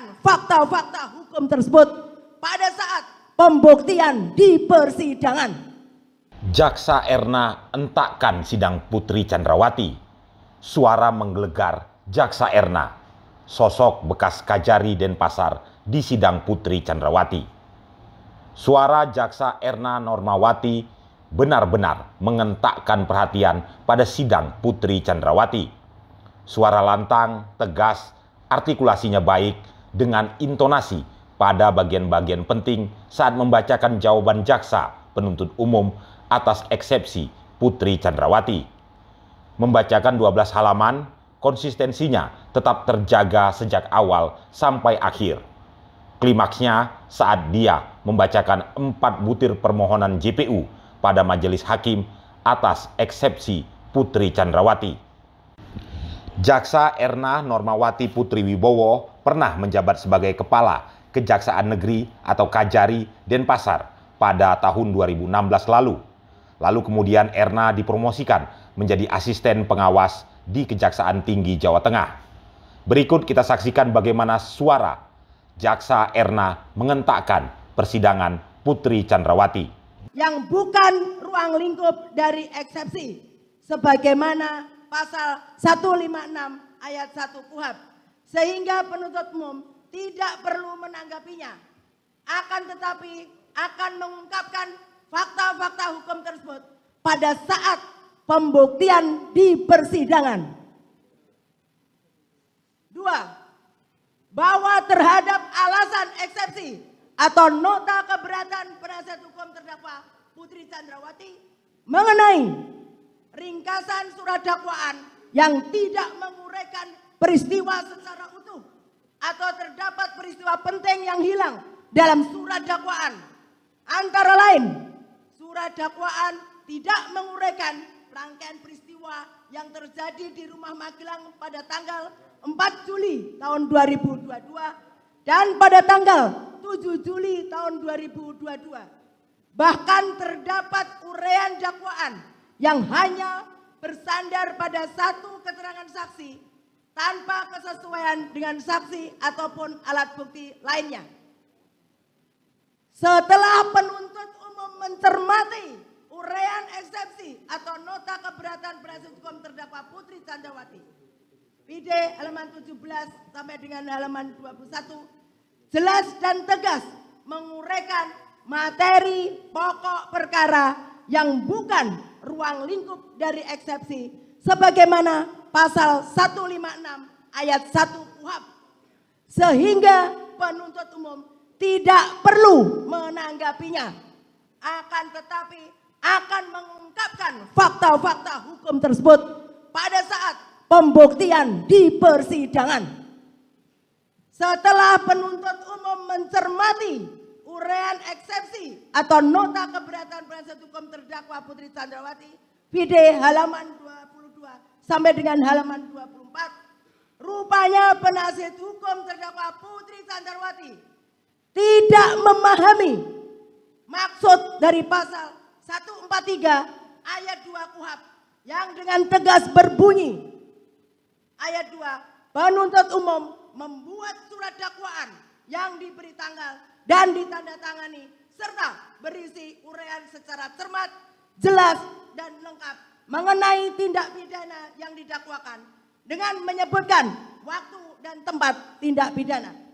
berdasarkan fakta-fakta hukum tersebut pada saat pembuktian di persidangan. Jaksa Erna entakkan sidang Putri Chandrawati. Suara menggelegar Jaksa Erna, sosok bekas Kajari Denpasar di sidang Putri Chandrawati. Suara Jaksa Erna Normawati benar-benar mengentakkan perhatian pada sidang Putri Chandrawati. Suara lantang, tegas, artikulasinya baik, dengan intonasi pada bagian-bagian penting saat membacakan jawaban jaksa penuntut umum atas eksepsi Putri Chandrawati. Membacakan 12 halaman, konsistensinya tetap terjaga sejak awal sampai akhir. Klimaksnya saat dia membacakan empat butir permohonan JPU pada majelis hakim atas eksepsi Putri Chandrawati. Jaksa Erna Normawati Putri Wibowo pernah menjabat sebagai Kepala Kejaksaan Negeri atau Kajari Denpasar pada tahun 2016 lalu. Lalu kemudian Erna dipromosikan menjadi asisten pengawas di Kejaksaan Tinggi Jawa Tengah. Berikut kita saksikan bagaimana suara Jaksa Erna mengentakkan persidangan Putri Chandrawati. Yang bukan ruang lingkup dari eksepsi sebagaimana pasal 156 ayat 1 KUHAP sehingga penuntut umum tidak perlu menanggapinya. Akan tetapi akan mengungkapkan fakta-fakta hukum tersebut pada saat pembuktian di persidangan. Dua, bahwa terhadap alasan eksepsi atau nota keberatan penasihat hukum terdakwa Putri Chandrawati mengenai ringkasan surat dakwaan yang tidak menguraikan peristiwa secara utuh atau terdapat peristiwa penting yang hilang dalam surat dakwaan. Antara lain, surat dakwaan tidak menguraikan rangkaian peristiwa yang terjadi di rumah Magelang pada tanggal 4 Juli tahun 2022 dan pada tanggal 7 Juli tahun 2022. Bahkan terdapat urean dakwaan yang hanya bersandar pada satu keterangan saksi tanpa kesesuaian dengan saksi ataupun alat bukti lainnya. Setelah penuntut umum mencermati uraian eksepsi atau nota keberatan penasihat hukum terdakwa Putri Candrawati, PD halaman 17 sampai dengan halaman 21 jelas dan tegas menguraikan materi pokok perkara yang bukan ruang lingkup dari eksepsi sebagaimana pasal 156 ayat 1 KUHAP sehingga penuntut umum tidak perlu menanggapinya akan tetapi akan mengungkapkan fakta-fakta hukum tersebut pada saat pembuktian di persidangan. Setelah penuntut umum mencermati urean eksepsi atau nota keberatan penasihat hukum terdakwa Putri Candrawati, vide halaman sampai dengan halaman 24. Rupanya penasihat hukum terdakwa Putri Sandarwati tidak memahami maksud dari pasal 143 ayat 2 KUHAP yang dengan tegas berbunyi ayat 2 penuntut umum membuat surat dakwaan yang diberi tanggal dan ditandatangani serta berisi uraian secara cermat, jelas dan lengkap mengenai tindak pidana yang didakwakan dengan menyebutkan waktu dan tempat tindak pidana.